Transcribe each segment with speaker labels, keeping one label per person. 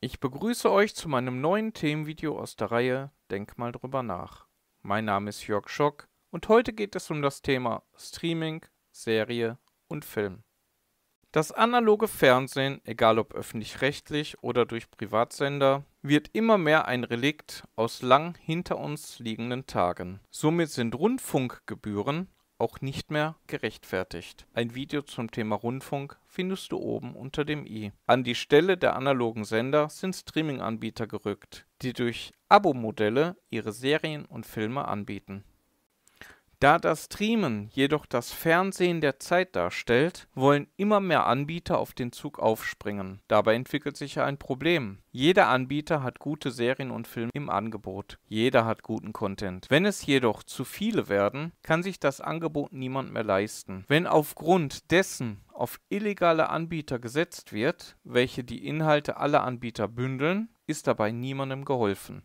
Speaker 1: Ich begrüße euch zu meinem neuen Themenvideo aus der Reihe Denk mal drüber nach. Mein Name ist Jörg Schock und heute geht es um das Thema Streaming, Serie und Film. Das analoge Fernsehen, egal ob öffentlich-rechtlich oder durch Privatsender, wird immer mehr ein Relikt aus lang hinter uns liegenden Tagen. Somit sind Rundfunkgebühren auch nicht mehr gerechtfertigt. Ein Video zum Thema Rundfunk findest du oben unter dem i. An die Stelle der analogen Sender sind Streaming-Anbieter gerückt, die durch Abo-Modelle ihre Serien und Filme anbieten da das Streamen jedoch das Fernsehen der Zeit darstellt, wollen immer mehr Anbieter auf den Zug aufspringen. Dabei entwickelt sich ein Problem. Jeder Anbieter hat gute Serien und Filme im Angebot. Jeder hat guten Content. Wenn es jedoch zu viele werden, kann sich das Angebot niemand mehr leisten. Wenn aufgrund dessen auf illegale Anbieter gesetzt wird, welche die Inhalte aller Anbieter bündeln, ist dabei niemandem geholfen.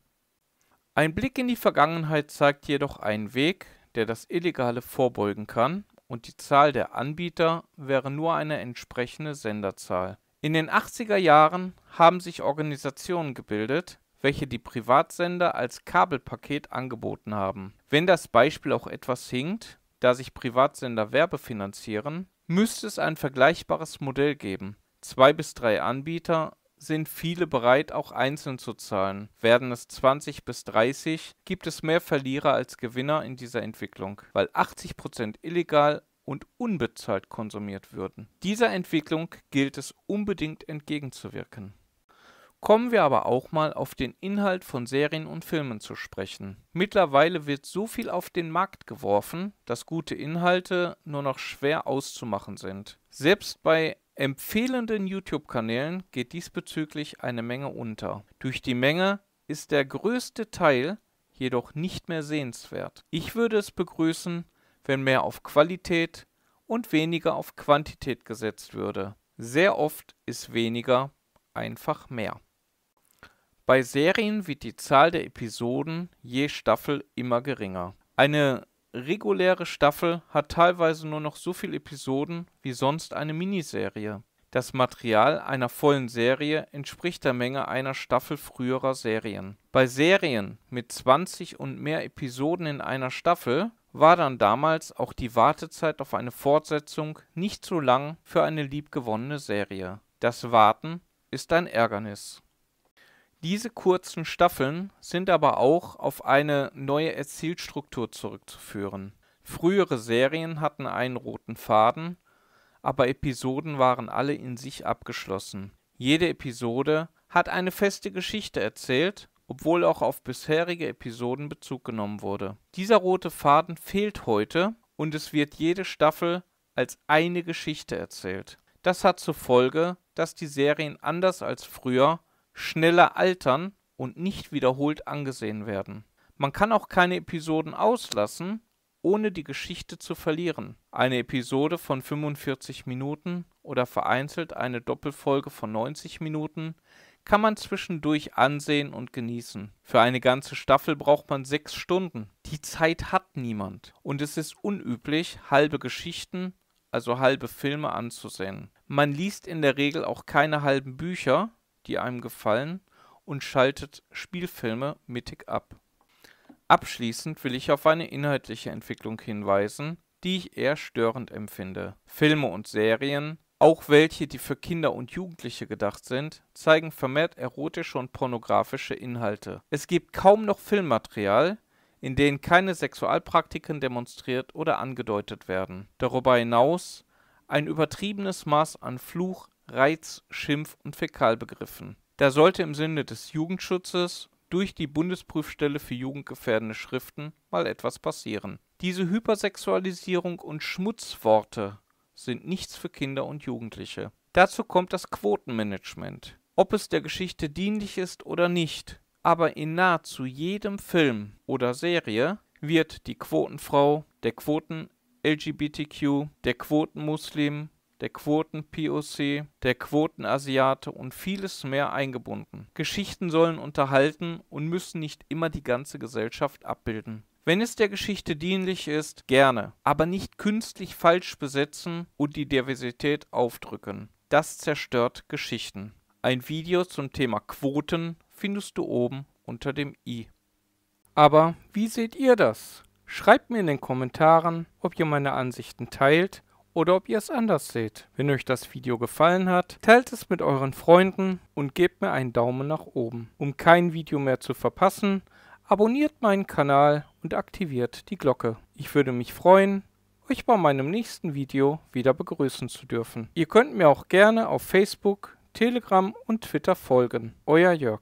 Speaker 1: Ein Blick in die Vergangenheit zeigt jedoch einen Weg, der das Illegale vorbeugen kann, und die Zahl der Anbieter wäre nur eine entsprechende Senderzahl. In den 80er Jahren haben sich Organisationen gebildet, welche die Privatsender als Kabelpaket angeboten haben. Wenn das Beispiel auch etwas hinkt, da sich Privatsender werbefinanzieren, müsste es ein vergleichbares Modell geben. Zwei bis drei Anbieter sind viele bereit, auch einzeln zu zahlen. Werden es 20 bis 30, gibt es mehr Verlierer als Gewinner in dieser Entwicklung, weil 80% Prozent illegal und unbezahlt konsumiert würden. Dieser Entwicklung gilt es unbedingt entgegenzuwirken. Kommen wir aber auch mal auf den Inhalt von Serien und Filmen zu sprechen. Mittlerweile wird so viel auf den Markt geworfen, dass gute Inhalte nur noch schwer auszumachen sind. Selbst bei Empfehlenden YouTube-Kanälen geht diesbezüglich eine Menge unter. Durch die Menge ist der größte Teil jedoch nicht mehr sehenswert. Ich würde es begrüßen, wenn mehr auf Qualität und weniger auf Quantität gesetzt würde. Sehr oft ist weniger einfach mehr. Bei Serien wird die Zahl der Episoden je Staffel immer geringer. Eine reguläre Staffel hat teilweise nur noch so viele Episoden wie sonst eine Miniserie. Das Material einer vollen Serie entspricht der Menge einer Staffel früherer Serien. Bei Serien mit 20 und mehr Episoden in einer Staffel war dann damals auch die Wartezeit auf eine Fortsetzung nicht so lang für eine liebgewonnene Serie. Das Warten ist ein Ärgernis diese kurzen Staffeln sind aber auch auf eine neue Erzählstruktur zurückzuführen. Frühere Serien hatten einen roten Faden, aber Episoden waren alle in sich abgeschlossen. Jede Episode hat eine feste Geschichte erzählt, obwohl auch auf bisherige Episoden Bezug genommen wurde. Dieser rote Faden fehlt heute und es wird jede Staffel als eine Geschichte erzählt. Das hat zur Folge, dass die Serien anders als früher schneller altern und nicht wiederholt angesehen werden. Man kann auch keine Episoden auslassen, ohne die Geschichte zu verlieren. Eine Episode von 45 Minuten oder vereinzelt eine Doppelfolge von 90 Minuten kann man zwischendurch ansehen und genießen. Für eine ganze Staffel braucht man sechs Stunden. Die Zeit hat niemand. Und es ist unüblich, halbe Geschichten, also halbe Filme anzusehen. Man liest in der Regel auch keine halben Bücher, die einem gefallen, und schaltet Spielfilme mittig ab. Abschließend will ich auf eine inhaltliche Entwicklung hinweisen, die ich eher störend empfinde. Filme und Serien, auch welche, die für Kinder und Jugendliche gedacht sind, zeigen vermehrt erotische und pornografische Inhalte. Es gibt kaum noch Filmmaterial, in denen keine Sexualpraktiken demonstriert oder angedeutet werden. Darüber hinaus ein übertriebenes Maß an Fluch, Reiz-, Schimpf- und Fäkalbegriffen. Da sollte im Sinne des Jugendschutzes durch die Bundesprüfstelle für jugendgefährdende Schriften mal etwas passieren. Diese Hypersexualisierung und Schmutzworte sind nichts für Kinder und Jugendliche. Dazu kommt das Quotenmanagement. Ob es der Geschichte dienlich ist oder nicht, aber in nahezu jedem Film oder Serie wird die Quotenfrau, der Quoten LGBTQ, der Quotenmuslim, der Quoten-POC, der Quoten-Asiate und vieles mehr eingebunden. Geschichten sollen unterhalten und müssen nicht immer die ganze Gesellschaft abbilden. Wenn es der Geschichte dienlich ist, gerne, aber nicht künstlich falsch besetzen und die Diversität aufdrücken. Das zerstört Geschichten. Ein Video zum Thema Quoten findest du oben unter dem i. Aber wie seht ihr das? Schreibt mir in den Kommentaren, ob ihr meine Ansichten teilt oder ob ihr es anders seht. Wenn euch das Video gefallen hat, teilt es mit euren Freunden und gebt mir einen Daumen nach oben. Um kein Video mehr zu verpassen, abonniert meinen Kanal und aktiviert die Glocke. Ich würde mich freuen, euch bei meinem nächsten Video wieder begrüßen zu dürfen. Ihr könnt mir auch gerne auf Facebook, Telegram und Twitter folgen. Euer Jörg.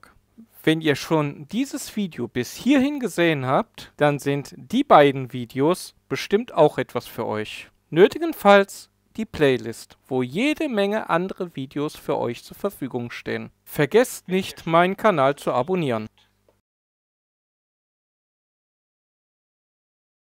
Speaker 1: Wenn ihr schon dieses Video bis hierhin gesehen habt, dann sind die beiden Videos bestimmt auch etwas für euch. Nötigenfalls die Playlist, wo jede Menge andere Videos für euch zur Verfügung stehen. Vergesst nicht, meinen Kanal zu abonnieren.